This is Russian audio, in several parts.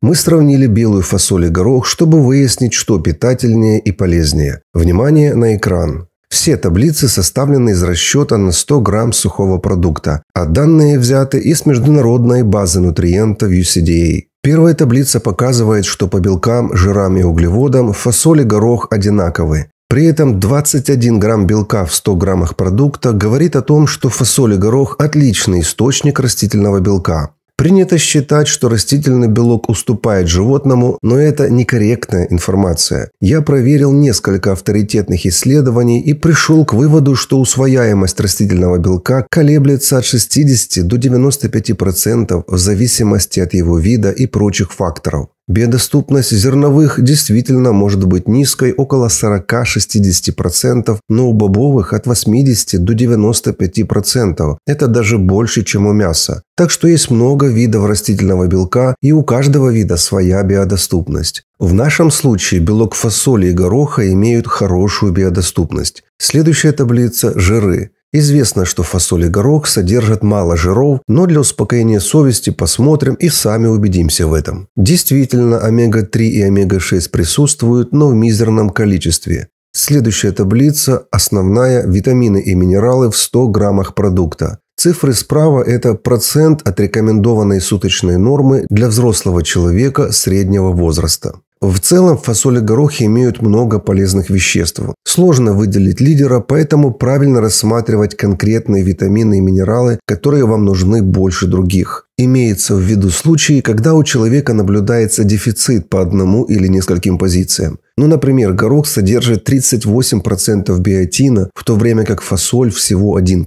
Мы сравнили белую фасоль и горох, чтобы выяснить, что питательнее и полезнее. Внимание на экран. Все таблицы составлены из расчета на 100 грамм сухого продукта, а данные взяты из международной базы нутриентов UCDA. Первая таблица показывает, что по белкам, жирам и углеводам фасоль и горох одинаковы. При этом 21 грамм белка в 100 граммах продукта говорит о том, что фасоль и горох – отличный источник растительного белка. Принято считать, что растительный белок уступает животному, но это некорректная информация. Я проверил несколько авторитетных исследований и пришел к выводу, что усвояемость растительного белка колеблется от 60 до 95% в зависимости от его вида и прочих факторов. Биодоступность зерновых действительно может быть низкой, около 40-60%, но у бобовых от 80 до 95%. Это даже больше, чем у мяса. Так что есть много видов растительного белка, и у каждого вида своя биодоступность. В нашем случае белок фасоли и гороха имеют хорошую биодоступность. Следующая таблица – жиры. Известно, что фасоль и горох содержат мало жиров, но для успокоения совести посмотрим и сами убедимся в этом. Действительно, омега-3 и омега-6 присутствуют, но в мизерном количестве. Следующая таблица – основная витамины и минералы в 100 граммах продукта. Цифры справа – это процент от рекомендованной суточной нормы для взрослого человека среднего возраста. В целом фасоль и горох имеют много полезных веществ. Сложно выделить лидера, поэтому правильно рассматривать конкретные витамины и минералы, которые вам нужны больше других. Имеется в виду случаи, когда у человека наблюдается дефицит по одному или нескольким позициям. Ну, например, горох содержит 38% биотина, в то время как фасоль всего 1%.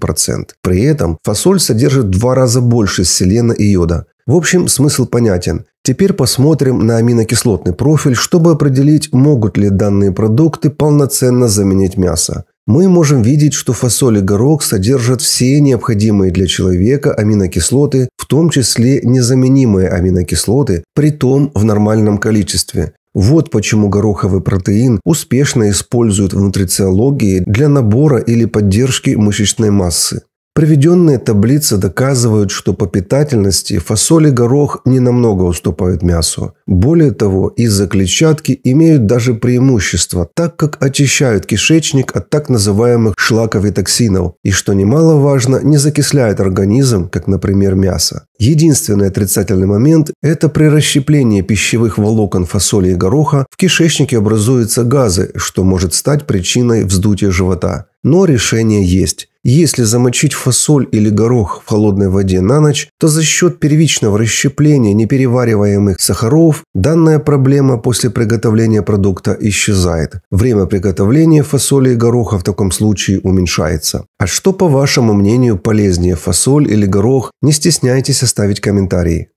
При этом фасоль содержит в два раза больше селена и йода. В общем, смысл понятен. Теперь посмотрим на аминокислотный профиль, чтобы определить, могут ли данные продукты полноценно заменить мясо. Мы можем видеть, что фасоль и горох содержат все необходимые для человека аминокислоты, в том числе незаменимые аминокислоты, при том в нормальном количестве. Вот почему гороховый протеин успешно используют в нутрициологии для набора или поддержки мышечной массы. Приведенные таблицы доказывают, что по питательности фасоль и горох не намного уступают мясу. Более того, из-за клетчатки имеют даже преимущество, так как очищают кишечник от так называемых шлаков и, токсинов и, что немаловажно, не закисляют организм, как, например, мясо. Единственный отрицательный момент – это при расщеплении пищевых волокон фасоли и гороха в кишечнике образуются газы, что может стать причиной вздутия живота. Но решение есть. Если замочить фасоль или горох в холодной воде на ночь, то за счет первичного расщепления неперевариваемых сахаров данная проблема после приготовления продукта исчезает. Время приготовления фасоли и гороха в таком случае уменьшается. А что, по вашему мнению, полезнее фасоль или горох, не стесняйтесь оставить комментарии.